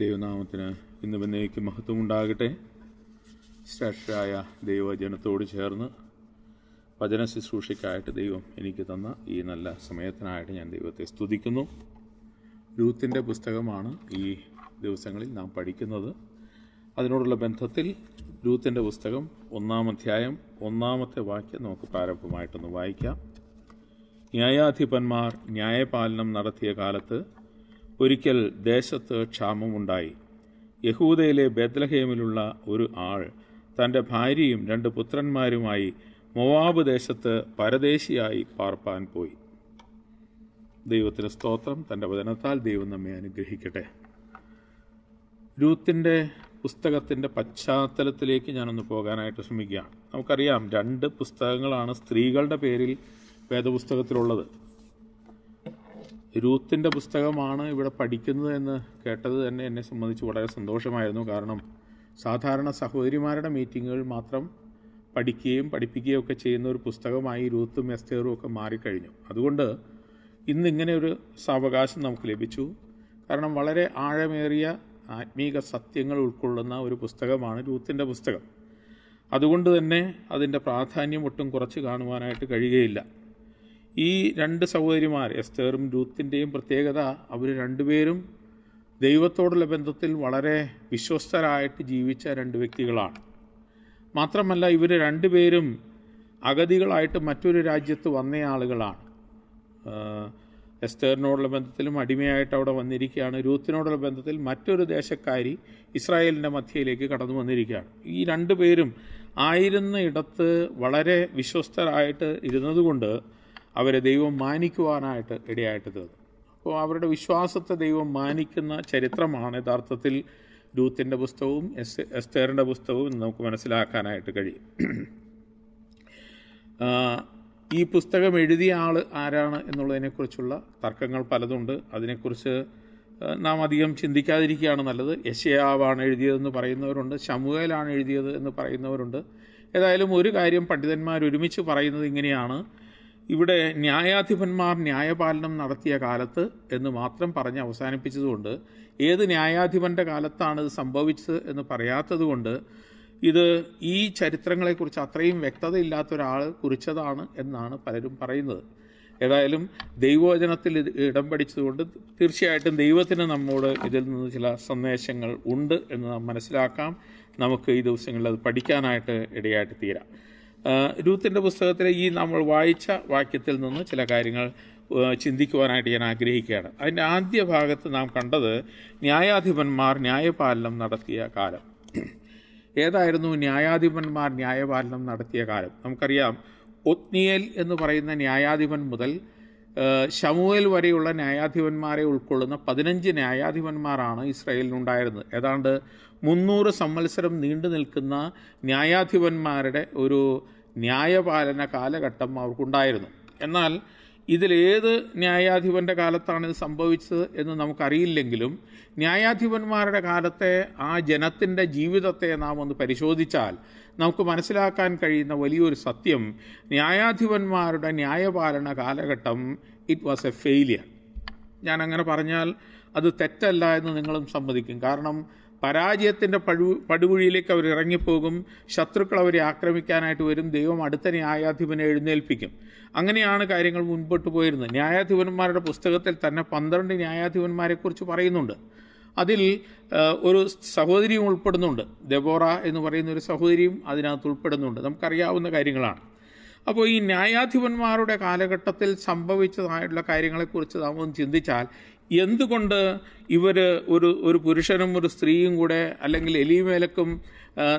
ദൈവനാമത്തിന് ഇന്ന് പിന്നേക്ക് മഹത്വം ഉണ്ടാകട്ടെ ശ്രേഷ്ഠരായ ദൈവജനത്തോട് ചേർന്ന് വചന ശുശ്രൂഷയ്ക്കായിട്ട് ദൈവം എനിക്ക് തന്ന ഈ നല്ല സമയത്തിനായിട്ട് ഞാൻ ദൈവത്തെ സ്തുതിക്കുന്നു രൂത്തിൻ്റെ പുസ്തകമാണ് ഈ ദിവസങ്ങളിൽ നാം പഠിക്കുന്നത് അതിനോടുള്ള ബന്ധത്തിൽ രൂത്തിൻ്റെ പുസ്തകം ഒന്നാം അധ്യായം ഒന്നാമത്തെ വാക്യം നമുക്ക് പ്രാരംഭമായിട്ടൊന്ന് വായിക്കാം ന്യായാധിപന്മാർ ന്യായപാലനം നടത്തിയ കാലത്ത് ഒരിക്കൽ ദേശത്ത് ക്ഷാമമുണ്ടായി യഹൂദയിലെ ബെത്ലഹേമിലുള്ള ഒരു ആൾ തൻ്റെ ഭാര്യയും രണ്ട് പുത്രന്മാരുമായി മൊവാബ് ദേശത്ത് പരദേശിയായി പാർപ്പാൻ പോയി ദൈവത്തിൻ്റെ സ്തോത്രം തൻ്റെ വചനത്താൽ ദൈവം നമ്മെ അനുഗ്രഹിക്കട്ടെ രൂത്തിൻ്റെ പുസ്തകത്തിൻ്റെ പശ്ചാത്തലത്തിലേക്ക് ഞാനൊന്ന് പോകാനായിട്ട് ശ്രമിക്കുകയാണ് നമുക്കറിയാം രണ്ട് പുസ്തകങ്ങളാണ് സ്ത്രീകളുടെ പേരിൽ വേദപുസ്തകത്തിലുള്ളത് രൂത്തിൻ്റെ പുസ്തകമാണ് ഇവിടെ പഠിക്കുന്നത് എന്ന് കേട്ടത് തന്നെ എന്നെ സംബന്ധിച്ച് വളരെ സന്തോഷമായിരുന്നു കാരണം സാധാരണ സഹോദരിമാരുടെ മീറ്റിങ്ങുകൾ മാത്രം പഠിക്കുകയും പഠിപ്പിക്കുകയും ഒക്കെ ചെയ്യുന്ന ഒരു പുസ്തകമായി രൂത്തും എസ്തേറും ഒക്കെ മാറിക്കഴിഞ്ഞു അതുകൊണ്ട് ഇന്നിങ്ങനെ ഒരു സാവകാശം നമുക്ക് ലഭിച്ചു കാരണം വളരെ ആഴമേറിയ ആത്മീക സത്യങ്ങൾ ഉൾക്കൊള്ളുന്ന ഒരു പുസ്തകമാണ് രൂത്തിൻ്റെ പുസ്തകം അതുകൊണ്ട് തന്നെ അതിൻ്റെ പ്രാധാന്യം ഒട്ടും കുറച്ച് കാണുവാനായിട്ട് കഴിയുകയില്ല ഈ രണ്ട് സഹോദരിമാർ എസ്തേറും രൂത്തിൻ്റെയും പ്രത്യേകത അവർ രണ്ടുപേരും ദൈവത്തോടുള്ള ബന്ധത്തിൽ വളരെ വിശ്വസ്തരായിട്ട് ജീവിച്ച രണ്ട് വ്യക്തികളാണ് മാത്രമല്ല ഇവർ രണ്ടുപേരും അഗതികളായിട്ട് മറ്റൊരു രാജ്യത്ത് വന്ന ആളുകളാണ് എസ്തേറിനോടുള്ള ബന്ധത്തിലും അടിമയായിട്ട് അവിടെ വന്നിരിക്കുകയാണ് രൂത്തിനോടുള്ള ബന്ധത്തിൽ മറ്റൊരു ദേശക്കാരി ഇസ്രായേലിൻ്റെ മധ്യയിലേക്ക് കടന്നു വന്നിരിക്കുകയാണ് ഈ രണ്ടുപേരും ആയിരുന്ന ഇടത്ത് വളരെ വിശ്വസ്തരായിട്ട് ഇരുന്നതുകൊണ്ട് അവരെ ദൈവം മാനിക്കുവാനായിട്ട് ഇടയായിട്ട് തീർന്നു അപ്പോൾ അവരുടെ വിശ്വാസത്തെ ദൈവം മാനിക്കുന്ന ചരിത്രമാണ് യഥാർത്ഥത്തിൽ രൂത്തിൻ്റെ പുസ്തകവും എസ് എസ്തേറിൻ്റെ പുസ്തകവും നമുക്ക് മനസ്സിലാക്കാനായിട്ട് കഴിയും ഈ പുസ്തകം എഴുതിയ ആൾ ആരാണ് എന്നുള്ളതിനെക്കുറിച്ചുള്ള തർക്കങ്ങൾ പലതുണ്ട് അതിനെക്കുറിച്ച് നാം അധികം ചിന്തിക്കാതിരിക്കുകയാണ് നല്ലത് യശയാവാണ് എഴുതിയതെന്ന് പറയുന്നവരുണ്ട് ശമുവേലാണ് എഴുതിയത് എന്ന് പറയുന്നവരുണ്ട് ഏതായാലും ഒരു കാര്യം പണ്ഡിതന്മാർ ഒരുമിച്ച് പറയുന്നത് ഇങ്ങനെയാണ് ഇവിടെ ന്യായാധിപന്മാർ ന്യായപാലനം നടത്തിയ കാലത്ത് എന്ന് മാത്രം പറഞ്ഞ് അവസാനിപ്പിച്ചതുകൊണ്ട് ഏത് ന്യായാധിപൻ്റെ കാലത്താണ് ഇത് സംഭവിച്ചത് എന്ന് പറയാത്തതുകൊണ്ട് ഇത് ഈ ചരിത്രങ്ങളെക്കുറിച്ച് അത്രയും വ്യക്തതയില്ലാത്ത ഒരാൾ കുറിച്ചതാണ് എന്നാണ് പലരും പറയുന്നത് ഏതായാലും ദൈവവചനത്തിൽ ഇത് ഇടം പഠിച്ചതുകൊണ്ട് തീർച്ചയായിട്ടും ദൈവത്തിന് നമ്മോട് ഇതിൽ നിന്ന് ചില സന്ദേശങ്ങൾ ഉണ്ട് എന്ന് നാം മനസ്സിലാക്കാം നമുക്ക് ഈ ദിവസങ്ങളിൽ അത് പഠിക്കാനായിട്ട് ഇടയായിട്ട് തീരാം രൂത്തിൻ്റെ പുസ്തകത്തിലെ ഈ നമ്മൾ വായിച്ച വാക്യത്തിൽ നിന്ന് ചില കാര്യങ്ങൾ ചിന്തിക്കുവാനായിട്ട് ഞാൻ ആഗ്രഹിക്കുകയാണ് അതിൻ്റെ ആദ്യ ഭാഗത്ത് നാം കണ്ടത് ന്യായാധിപന്മാർ ന്യായപാലനം നടത്തിയ കാലം ഏതായിരുന്നു ന്യായാധിപന്മാർ ന്യായപാലനം നടത്തിയ കാലം നമുക്കറിയാം ഒത്നിയൽ എന്ന് പറയുന്ന ന്യായാധിപൻ മുതൽ ശമുവേൽ വരെയുള്ള ന്യായാധിപന്മാരെ ഉൾക്കൊള്ളുന്ന പതിനഞ്ച് ന്യായാധിപന്മാരാണ് ഇസ്രായേലിനുണ്ടായിരുന്നത് ഏതാണ്ട് മുന്നൂറ് സംവത്സരം നീണ്ടു നിൽക്കുന്ന ന്യായാധിപന്മാരുടെ ഒരു ന്യായപാലന കാലഘട്ടം അവർക്കുണ്ടായിരുന്നു എന്നാൽ ഇതിലേത് ന്യായാധിപൻ്റെ കാലത്താണ് ഇത് സംഭവിച്ചത് എന്ന് നമുക്കറിയില്ലെങ്കിലും ന്യായാധിപന്മാരുടെ കാലത്തെ ആ ജനത്തിൻ്റെ ജീവിതത്തെ നാം ഒന്ന് പരിശോധിച്ചാൽ നമുക്ക് മനസ്സിലാക്കാൻ കഴിയുന്ന വലിയൊരു സത്യം ന്യായാധിപന്മാരുടെ ന്യായപാലന കാലഘട്ടം ഇറ്റ് വാസ് എ ഫെയിലിയർ ഞാൻ അങ്ങനെ പറഞ്ഞാൽ അത് തെറ്റല്ല എന്ന് നിങ്ങളും സമ്മതിക്കും കാരണം പരാജയത്തിൻ്റെ പഴു പടുകുഴിയിലേക്ക് അവർ ഇറങ്ങിപ്പോകും ശത്രുക്കൾ അവരെ ആക്രമിക്കാനായിട്ട് വരും ദൈവം അടുത്ത ന്യായാധിപനെ എഴുന്നേൽപ്പിക്കും അങ്ങനെയാണ് കാര്യങ്ങൾ മുൻപോട്ട് പോയിരുന്നത് ന്യായാധിപന്മാരുടെ പുസ്തകത്തിൽ തന്നെ പന്ത്രണ്ട് ന്യായാധിപന്മാരെക്കുറിച്ച് പറയുന്നുണ്ട് അതിൽ ഒരു സഹോദരിയും ഉൾപ്പെടുന്നുണ്ട് ദബോറ എന്ന് പറയുന്ന ഒരു സഹോദരിയും അതിനകത്ത് ഉൾപ്പെടുന്നുണ്ട് നമുക്കറിയാവുന്ന കാര്യങ്ങളാണ് അപ്പോൾ ഈ ന്യായാധിപന്മാരുടെ കാലഘട്ടത്തിൽ സംഭവിച്ചതായിട്ടുള്ള കാര്യങ്ങളെക്കുറിച്ച് നാം ഒന്ന് ചിന്തിച്ചാൽ എന്തുകൊണ്ട് ഇവർ ഒരു ഒരു പുരുഷനും ഒരു സ്ത്രീയും കൂടെ അല്ലെങ്കിൽ എലിമേലക്കും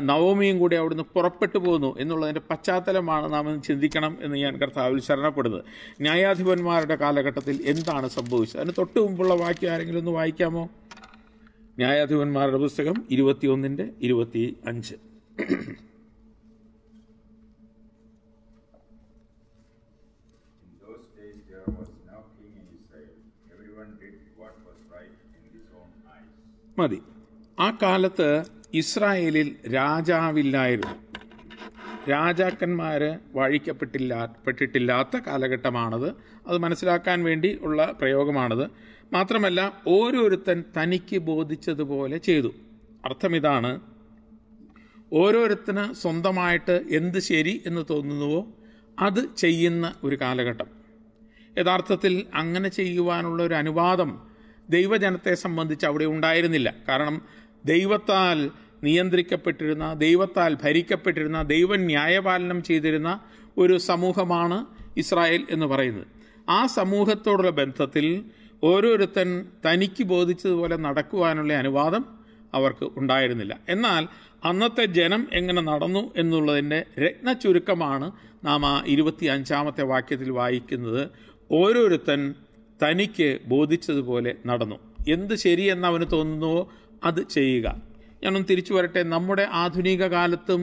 നവമിയും കൂടെ അവിടുന്ന് പുറപ്പെട്ടു പോകുന്നു എന്നുള്ളതിൻ്റെ പശ്ചാത്തലമാണ് നാം ചിന്തിക്കണം എന്ന് ഞാൻ കർത്താവിൽ ശരണപ്പെടുന്നത് ന്യായാധിപന്മാരുടെ കാലഘട്ടത്തിൽ എന്താണ് സംഭവിച്ചത് അതിന് തൊട്ട് മുമ്പുള്ള വാക്യം ആരെങ്കിലും ഒന്ന് വായിക്കാമോ ന്യായാധിപന്മാരുടെ പുസ്തകം ഇരുപത്തിയൊന്നിൻ്റെ ഇരുപത്തി അഞ്ച് മതി ആ കാലത്ത് ഇസ്രായേലിൽ രാജാവില്ലായിരുന്നു രാജാക്കന്മാർ വാഴിക്കപ്പെട്ടില്ല പെട്ടിട്ടില്ലാത്ത കാലഘട്ടമാണത് അത് മനസ്സിലാക്കാൻ വേണ്ടി ഉള്ള പ്രയോഗമാണത് മാത്രമല്ല ഓരോരുത്തൻ തനിക്ക് ബോധിച്ചതുപോലെ ചെയ്തു അർത്ഥമിതാണ് ഓരോരുത്തന് സ്വന്തമായിട്ട് എന്ത് ശരി എന്ന് തോന്നുന്നുവോ അത് ചെയ്യുന്ന ഒരു കാലഘട്ടം യഥാർത്ഥത്തിൽ അങ്ങനെ ചെയ്യുവാനുള്ള ഒരു അനുവാദം ദൈവജനത്തെ സംബന്ധിച്ച് അവിടെ ഉണ്ടായിരുന്നില്ല കാരണം ദൈവത്താൽ നിയന്ത്രിക്കപ്പെട്ടിരുന്ന ദൈവത്താൽ ഭരിക്കപ്പെട്ടിരുന്ന ദൈവ ന്യായപാലനം ചെയ്തിരുന്ന ഒരു സമൂഹമാണ് ഇസ്രായേൽ എന്ന് പറയുന്നത് ആ സമൂഹത്തോടുള്ള ബന്ധത്തിൽ ഓരോരുത്തൻ തനിക്ക് ബോധിച്ചതുപോലെ നടക്കുവാനുള്ള അനുവാദം അവർക്ക് ഉണ്ടായിരുന്നില്ല എന്നാൽ അന്നത്തെ ജനം എങ്ങനെ നടന്നു എന്നുള്ളതിൻ്റെ രത്ന ചുരുക്കമാണ് നാം ആ ഇരുപത്തി അഞ്ചാമത്തെ വാക്യത്തിൽ വായിക്കുന്നത് ഓരോരുത്തൻ തനിക്ക് ബോധിച്ചതുപോലെ നടന്നു എന്ത് ശരിയെന്ന് അവന് തോന്നുന്നുവോ അത് ചെയ്യുക ഞാനൊന്ന് തിരിച്ചു വരട്ടെ നമ്മുടെ ആധുനിക കാലത്തും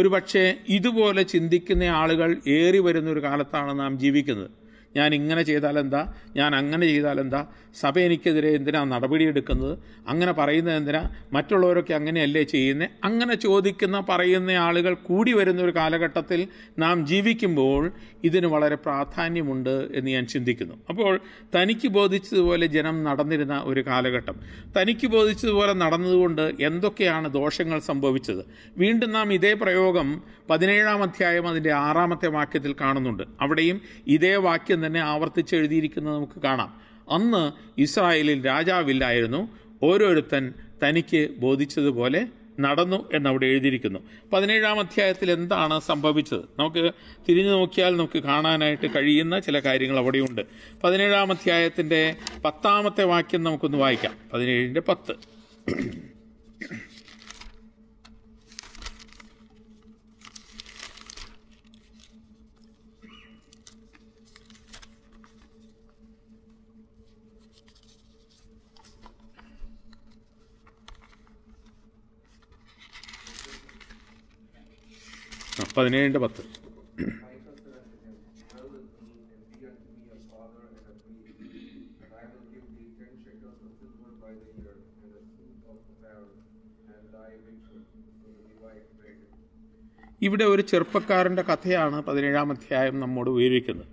ഒരുപക്ഷെ ഇതുപോലെ ചിന്തിക്കുന്ന ആളുകൾ ഏറി വരുന്ന ഒരു കാലത്താണ് നാം ജീവിക്കുന്നത് ഞാൻ ഇങ്ങനെ ചെയ്താലെന്താ ഞാൻ അങ്ങനെ ചെയ്താലെന്താ സഭ എനിക്കെതിരെ എന്തിനാ എടുക്കുന്നത് അങ്ങനെ പറയുന്നത് എന്തിനാ മറ്റുള്ളവരൊക്കെ അങ്ങനെയല്ലേ ചെയ്യുന്നത് അങ്ങനെ ചോദിക്കുന്ന പറയുന്ന ആളുകൾ കൂടി വരുന്ന ഒരു കാലഘട്ടത്തിൽ നാം ജീവിക്കുമ്പോൾ ഇതിന് വളരെ പ്രാധാന്യമുണ്ട് എന്ന് ഞാൻ ചിന്തിക്കുന്നു അപ്പോൾ തനിക്ക് ബോധിച്ചതുപോലെ ജനം നടന്നിരുന്ന ഒരു കാലഘട്ടം തനിക്ക് ബോധിച്ചതുപോലെ നടന്നതുകൊണ്ട് എന്തൊക്കെയാണ് ദോഷങ്ങൾ സംഭവിച്ചത് വീണ്ടും നാം ഇതേ പ്രയോഗം പതിനേഴാം അധ്യായം അതിൻ്റെ ആറാമത്തെ വാക്യത്തിൽ കാണുന്നുണ്ട് അവിടെയും ഇതേ വാക്യം തന്നെ ആവർത്തിച്ച് എഴുതിയിരിക്കുന്നത് നമുക്ക് കാണാം അന്ന് ഇസ്രായേലിൽ രാജാവില്ലായിരുന്നു ഓരോരുത്തൻ തനിക്ക് ബോധിച്ചതുപോലെ നടന്നു എന്നവിടെ എഴുതിയിരിക്കുന്നു പതിനേഴാം അധ്യായത്തിൽ എന്താണ് സംഭവിച്ചത് നമുക്ക് തിരിഞ്ഞു നോക്കിയാൽ നമുക്ക് കാണാനായിട്ട് കഴിയുന്ന ചില കാര്യങ്ങൾ അവിടെയുണ്ട് പതിനേഴാം അധ്യായത്തിൻ്റെ പത്താമത്തെ വാക്യം നമുക്കൊന്ന് വായിക്കാം പതിനേഴിൻ്റെ പത്ത് ആ പതിനേഴിൻ്റെ പത്ത് ഇവിടെ ഒരു ചെറുപ്പക്കാരൻ്റെ കഥയാണ് പതിനേഴാം അധ്യായം നമ്മോട് വിവരിക്കുന്നത്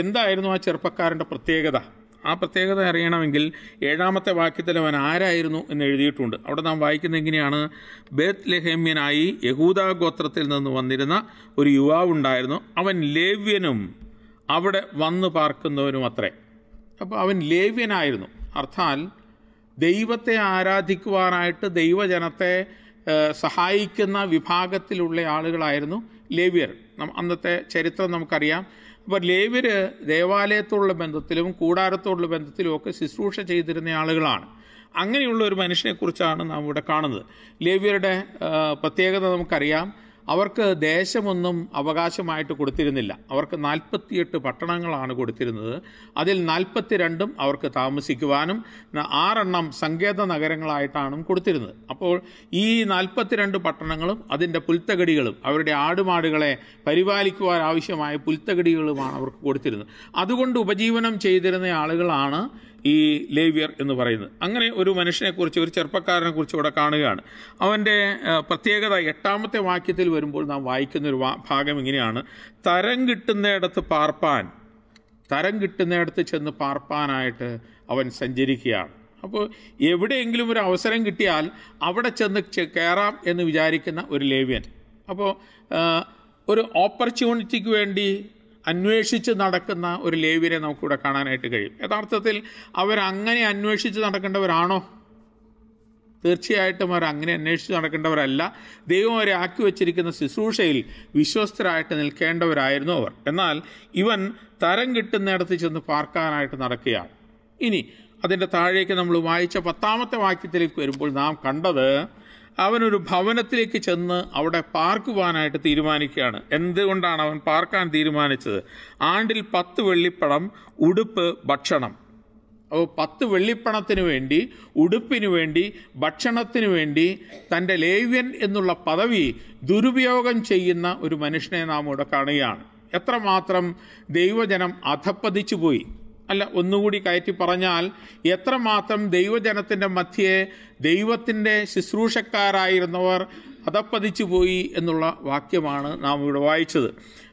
എന്തായിരുന്നു ആ ചെറുപ്പക്കാരൻ്റെ പ്രത്യേകത ആ പ്രത്യേകത അറിയണമെങ്കിൽ ഏഴാമത്തെ വാക്യത്തിൽ അവൻ ആരായിരുന്നു എന്ന് എഴുതിയിട്ടുണ്ട് അവിടെ നാം വായിക്കുന്ന എങ്ങനെയാണ് ബേത്ത് ലഹേമ്യനായി യഹൂദ ഗോത്രത്തിൽ നിന്ന് വന്നിരുന്ന ഒരു യുവാവുണ്ടായിരുന്നു അവൻ ലേവ്യനും അവിടെ വന്നു പാർക്കുന്നവനും അത്രേ അപ്പോൾ അവൻ ലേവ്യനായിരുന്നു അർത്ഥാൽ ദൈവത്തെ ആരാധിക്കുവാനായിട്ട് ദൈവജനത്തെ സഹായിക്കുന്ന വിഭാഗത്തിലുള്ള ആളുകളായിരുന്നു ലേവ്യർ അന്നത്തെ ചരിത്രം നമുക്കറിയാം അപ്പോൾ ലേവ്യർ ദേവാലയത്തോടുള്ള ബന്ധത്തിലും കൂടാരത്തോടുള്ള ബന്ധത്തിലും ഒക്കെ ശുശ്രൂഷ ചെയ്തിരുന്ന ആളുകളാണ് അങ്ങനെയുള്ള ഒരു മനുഷ്യനെക്കുറിച്ചാണ് നാം ഇവിടെ കാണുന്നത് ലേവ്യരുടെ പ്രത്യേകത നമുക്കറിയാം അവർക്ക് ദേശമൊന്നും അവകാശമായിട്ട് കൊടുത്തിരുന്നില്ല അവർക്ക് നാൽപ്പത്തിയെട്ട് പട്ടണങ്ങളാണ് കൊടുത്തിരുന്നത് അതിൽ നാൽപ്പത്തിരണ്ടും അവർക്ക് താമസിക്കുവാനും ആറെണ്ണം സങ്കേത നഗരങ്ങളായിട്ടാണ് കൊടുത്തിരുന്നത് അപ്പോൾ ഈ നാൽപ്പത്തിരണ്ട് പട്ടണങ്ങളും അതിൻ്റെ പുൽത്തകടികളും അവരുടെ ആടുമാടുകളെ പരിപാലിക്കുവാൻ ആവശ്യമായ പുൽത്തകടികളുമാണ് അവർക്ക് കൊടുത്തിരുന്നത് അതുകൊണ്ട് ഉപജീവനം ചെയ്തിരുന്ന ആളുകളാണ് ഈ ലേവിയർ എന്ന് പറയുന്നത് അങ്ങനെ ഒരു മനുഷ്യനെക്കുറിച്ച് ഒരു ചെറുപ്പക്കാരനെ കുറിച്ച് ഇവിടെ കാണുകയാണ് അവൻ്റെ പ്രത്യേകത എട്ടാമത്തെ വാക്യത്തിൽ വരുമ്പോൾ നാം വായിക്കുന്ന ഒരു ഭാഗം ഇങ്ങനെയാണ് തരം കിട്ടുന്നിടത്ത് പാർപ്പാൻ തരം കിട്ടുന്നിടത്ത് ചെന്ന് പാർപ്പാനായിട്ട് അവൻ സഞ്ചരിക്കുകയാണ് അപ്പോൾ എവിടെയെങ്കിലും ഒരു അവസരം കിട്ടിയാൽ അവിടെ ചെന്ന് കയറാം എന്ന് വിചാരിക്കുന്ന ഒരു ലേവ്യൻ അപ്പോൾ ഒരു ഓപ്പർച്യൂണിറ്റിക്ക് വേണ്ടി അന്വേഷിച്ച് നടക്കുന്ന ഒരു ലേവിനെ നമുക്കിവിടെ കാണാനായിട്ട് കഴിയും യഥാർത്ഥത്തിൽ അവരങ്ങനെ അന്വേഷിച്ച് നടക്കേണ്ടവരാണോ തീർച്ചയായിട്ടും അവരങ്ങനെ അങ്ങനെ അന്വേഷിച്ച് നടക്കേണ്ടവരല്ല ദൈവം അവരെ ആക്കി വച്ചിരിക്കുന്ന ശുശ്രൂഷയിൽ വിശ്വസ്തരായിട്ട് നിൽക്കേണ്ടവരായിരുന്നു അവർ എന്നാൽ ഇവൻ തരം കിട്ടുന്നിടത്ത് ചെന്ന് പാർക്കാനായിട്ട് നടക്കുകയാണ് ഇനി അതിൻ്റെ താഴേക്ക് നമ്മൾ വായിച്ച പത്താമത്തെ വാക്യത്തിലേക്ക് വരുമ്പോൾ നാം കണ്ടത് അവനൊരു ഭവനത്തിലേക്ക് ചെന്ന് അവിടെ പാർക്കുവാനായിട്ട് തീരുമാനിക്കുകയാണ് എന്തുകൊണ്ടാണ് അവൻ പാർക്കാൻ തീരുമാനിച്ചത് ആണ്ടിൽ പത്ത് വെള്ളിപ്പണം ഉടുപ്പ് ഭക്ഷണം അപ്പോൾ പത്ത് വെള്ളിപ്പണത്തിന് വേണ്ടി ഉടുപ്പിന് വേണ്ടി ഭക്ഷണത്തിന് വേണ്ടി തൻ്റെ ലേവ്യൻ എന്നുള്ള പദവി ദുരുപയോഗം ചെയ്യുന്ന ഒരു മനുഷ്യനെ നാം ഇവിടെ കാണുകയാണ് എത്രമാത്രം ദൈവജനം അധപ്പതിച്ചു പോയി അല്ല ഒന്നുകൂടി കയറ്റി പറഞ്ഞാൽ എത്രമാത്രം ദൈവജനത്തിൻ്റെ മധ്യേ ദൈവത്തിൻ്റെ ശുശ്രൂഷക്കാരായിരുന്നവർ അതപ്പതിച്ചു പോയി എന്നുള്ള വാക്യമാണ് നാം ഇവിടെ വായിച്ചത്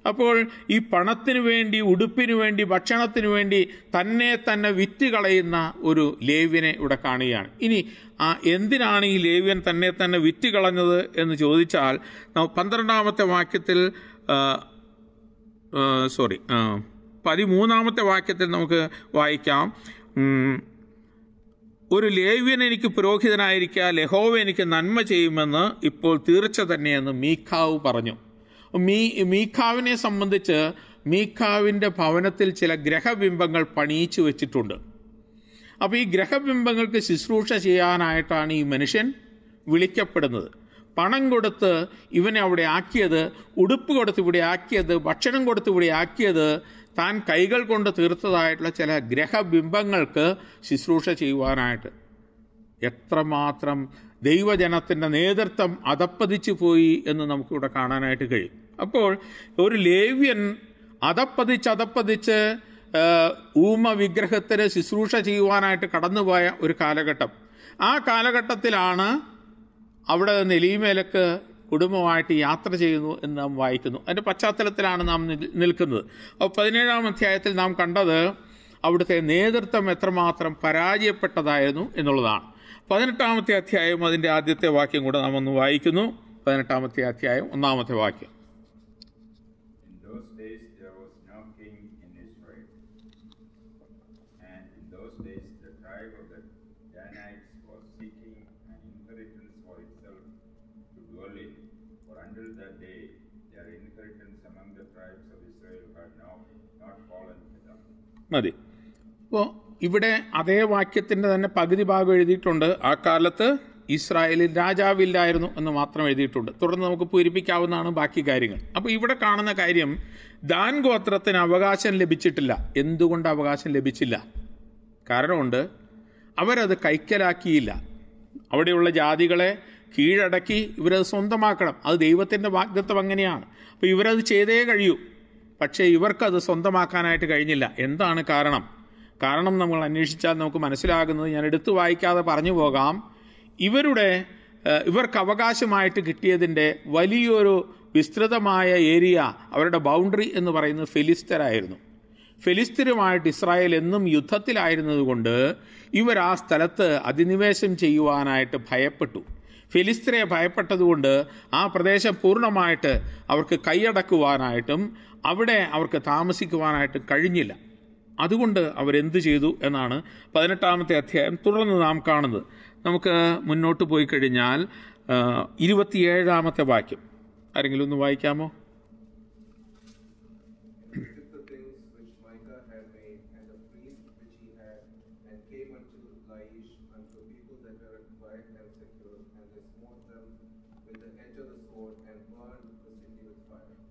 അപ്പോൾ ഈ പണത്തിനു വേണ്ടി ഉടുപ്പിനു വേണ്ടി ഭക്ഷണത്തിനു വേണ്ടി തന്നെ തന്നെ വിറ്റ് കളയുന്ന ഒരു ലേവ്യനെ ഇവിടെ കാണുകയാണ് ഇനി ആ എന്തിനാണ് ഈ ലേവ്യൻ തന്നെ തന്നെ വിറ്റ് കളഞ്ഞത് എന്ന് ചോദിച്ചാൽ പന്ത്രണ്ടാമത്തെ വാക്യത്തിൽ സോറി പതിമൂന്നാമത്തെ വാക്യത്തിൽ നമുക്ക് വായിക്കാം ഒരു ലേവ്യൻ എനിക്ക് പുരോഹിതനായിരിക്കുക ലഹോവ എനിക്ക് നന്മ ചെയ്യുമെന്ന് ഇപ്പോൾ തീർച്ച തന്നെയെന്ന് മീഖാവ് പറഞ്ഞു മീ മീഖാവിനെ സംബന്ധിച്ച് മീഖാവിൻ്റെ ഭവനത്തിൽ ചില ഗ്രഹബിംബങ്ങൾ പണിയിച്ചു വെച്ചിട്ടുണ്ട് അപ്പോൾ ഈ ഗ്രഹബിംബങ്ങൾക്ക് ശുശ്രൂഷ ചെയ്യാനായിട്ടാണ് ഈ മനുഷ്യൻ വിളിക്കപ്പെടുന്നത് പണം കൊടുത്ത് ഇവനെ അവിടെ ആക്കിയത് ഉടുപ്പ് കൊടുത്ത് ഇവിടെ ആക്കിയത് ഭക്ഷണം കൊടുത്ത് ഇവിടെ ആക്കിയത് താൻ കൈകൾ കൊണ്ട് തീർത്തതായിട്ടുള്ള ചില ഗ്രഹബിംബങ്ങൾക്ക് ശുശ്രൂഷ ചെയ്യുവാനായിട്ട് എത്രമാത്രം ദൈവജനത്തിൻ്റെ നേതൃത്വം അതപ്പതിച്ചു പോയി എന്ന് നമുക്കിവിടെ കാണാനായിട്ട് കഴിയും അപ്പോൾ ഒരു ലേവ്യൻ അതപ്പതിച്ച് അതപ്പതിച്ച് ഊമ വിഗ്രഹത്തിന് ശുശ്രൂഷ ചെയ്യുവാനായിട്ട് കടന്നുപോയ ഒരു കാലഘട്ടം ആ കാലഘട്ടത്തിലാണ് അവിടെ നിന്ന് എലിമേലക്ക് കുടുംബമായിട്ട് യാത്ര ചെയ്യുന്നു എന്ന് നാം വായിക്കുന്നു അതിൻ്റെ പശ്ചാത്തലത്തിലാണ് നാം നിൽക്കുന്നത് അപ്പോൾ പതിനേഴാം അധ്യായത്തിൽ നാം കണ്ടത് അവിടുത്തെ നേതൃത്വം എത്രമാത്രം പരാജയപ്പെട്ടതായിരുന്നു എന്നുള്ളതാണ് പതിനെട്ടാമത്തെ അധ്യായം അതിൻ്റെ ആദ്യത്തെ വാക്യം കൂടെ നാം ഒന്ന് വായിക്കുന്നു പതിനെട്ടാമത്തെ അധ്യായം ഒന്നാമത്തെ വാക്യം Surely, for until that day their inheritance among the tribes of Israel had now not fallen to them. മതി അപ്പോൾ ഇവിടെ അതേ വാക്യത്തിൻ്റെ തന്നെ പകുതി ഭാഗം എഴുതിയിട്ടുണ്ട് ആ കാലത്ത് ഇസ്രായേലിൽ രാജാവില്ലായിരുന്നു എന്ന് മാത്രം എഴുതിയിട്ടുണ്ട് തുടർന്ന് നമുക്ക് പൂരിപ്പിക്കാവുന്നതാണ് ബാക്കി കാര്യങ്ങൾ അപ്പോൾ ഇവിടെ കാണുന്ന കാര്യം ദാൻ ഗോത്രത്തിന് അവകാശം ലഭിച്ചിട്ടില്ല എന്തുകൊണ്ട് അവകാശം ലഭിച്ചില്ല കാരണമുണ്ട് അവരത് കൈക്കലാക്കിയില്ല അവിടെയുള്ള ജാതികളെ കീഴടക്കി ഇവരത് സ്വന്തമാക്കണം അത് ദൈവത്തിൻ്റെ വാഗ്ദത്വം അങ്ങനെയാണ് അപ്പോൾ ഇവരത് ചെയ്തേ കഴിയൂ പക്ഷേ ഇവർക്കത് സ്വന്തമാക്കാനായിട്ട് കഴിഞ്ഞില്ല എന്താണ് കാരണം കാരണം നമ്മൾ അന്വേഷിച്ചാൽ നമുക്ക് മനസ്സിലാകുന്നത് ഞാൻ എടുത്തു വായിക്കാതെ പറഞ്ഞു പോകാം ഇവരുടെ ഇവർക്ക് അവകാശമായിട്ട് കിട്ടിയതിൻ്റെ വലിയൊരു വിസ്തൃതമായ ഏരിയ അവരുടെ ബൗണ്ടറി എന്ന് പറയുന്നത് ഫെലിസ്തരായിരുന്നു ഫെലിസ്തീനുമായിട്ട് ഇസ്രായേൽ എന്നും യുദ്ധത്തിലായിരുന്നതുകൊണ്ട് ഇവർ ആ സ്ഥലത്ത് അധിനിവേശം ചെയ്യുവാനായിട്ട് ഭയപ്പെട്ടു ഫിലിസ്തീനെ ഭയപ്പെട്ടതുകൊണ്ട് ആ പ്രദേശം പൂർണ്ണമായിട്ട് അവർക്ക് കൈയടക്കുവാനായിട്ടും അവിടെ അവർക്ക് താമസിക്കുവാനായിട്ട് കഴിഞ്ഞില്ല അതുകൊണ്ട് അവരെന്ത് ചെയ്തു എന്നാണ് പതിനെട്ടാമത്തെ അധ്യായം തുടർന്ന് നാം കാണുന്നത് നമുക്ക് മുന്നോട്ട് പോയി കഴിഞ്ഞാൽ ഇരുപത്തിയേഴാമത്തെ വാക്യം ആരെങ്കിലും ഒന്ന് വായിക്കാമോ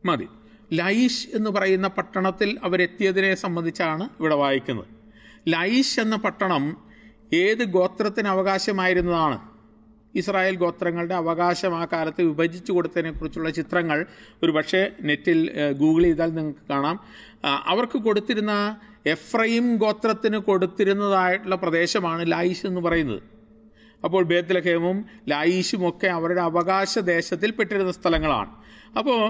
മതി ലൈഷ് എന്ന് പറയുന്ന പട്ടണത്തിൽ അവരെത്തിയതിനെ സംബന്ധിച്ചാണ് ഇവിടെ വായിക്കുന്നത് ലൈഷ് എന്ന പട്ടണം ഏത് ഗോത്രത്തിന് അവകാശമായിരുന്നതാണ് ഇസ്രായേൽ ഗോത്രങ്ങളുടെ അവകാശം ആ കാലത്ത് വിഭജിച്ചു കൊടുത്തതിനെക്കുറിച്ചുള്ള ചിത്രങ്ങൾ ഒരു പക്ഷേ നെറ്റിൽ ഗൂഗിൾ ചെയ്താൽ നിങ്ങൾക്ക് കാണാം അവർക്ക് കൊടുത്തിരുന്ന എഫ്രൈം ഗോത്രത്തിന് കൊടുത്തിരുന്നതായിട്ടുള്ള പ്രദേശമാണ് ലായിഷ് എന്ന് പറയുന്നത് അപ്പോൾ ബേത്തലഹേമും ഒക്കെ അവരുടെ അവകാശ ദേശത്തിൽ പെട്ടിരുന്ന സ്ഥലങ്ങളാണ് അപ്പോൾ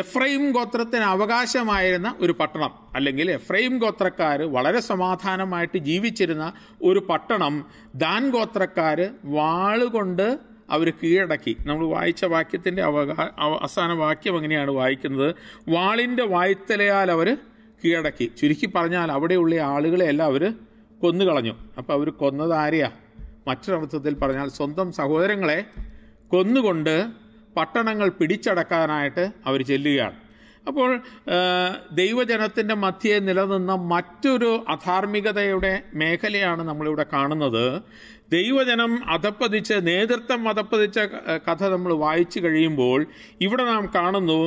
എഫ്രൈം ഗോത്രത്തിന് അവകാശമായിരുന്ന ഒരു പട്ടണം അല്ലെങ്കിൽ എഫ്രൈം ഗോത്രക്കാർ വളരെ സമാധാനമായിട്ട് ജീവിച്ചിരുന്ന ഒരു പട്ടണം ദാൻ ഗോത്രക്കാർ വാളുകൊണ്ട് അവർ കീഴടക്കി നമ്മൾ വായിച്ച വാക്യത്തിൻ്റെ അവകാ അവസാന വാക്യം അങ്ങനെയാണ് വായിക്കുന്നത് വാളിൻ്റെ വായ്ത്തലയാൽ അവർ കീഴടക്കി ചുരുക്കി പറഞ്ഞാൽ അവിടെയുള്ള ആളുകളെ എല്ലാം അവർ കൊന്നുകളഞ്ഞു അപ്പോൾ അവർ കൊന്നതാരെയാണ് മറ്റൊരർത്ഥത്തിൽ പറഞ്ഞാൽ സ്വന്തം സഹോദരങ്ങളെ കൊന്നുകൊണ്ട് പട്ടണങ്ങൾ പിടിച്ചടക്കാനായിട്ട് അവർ ചെല്ലുകയാണ് അപ്പോൾ ദൈവജനത്തിൻ്റെ മധ്യേ നിലനിന്ന മറ്റൊരു അധാർമികതയുടെ മേഖലയാണ് നമ്മളിവിടെ കാണുന്നത് ദൈവജനം അധപ്പതിച്ച് നേതൃത്വം അധപ്പതിച്ച കഥ നമ്മൾ വായിച്ചു കഴിയുമ്പോൾ ഇവിടെ നാം കാണുന്നു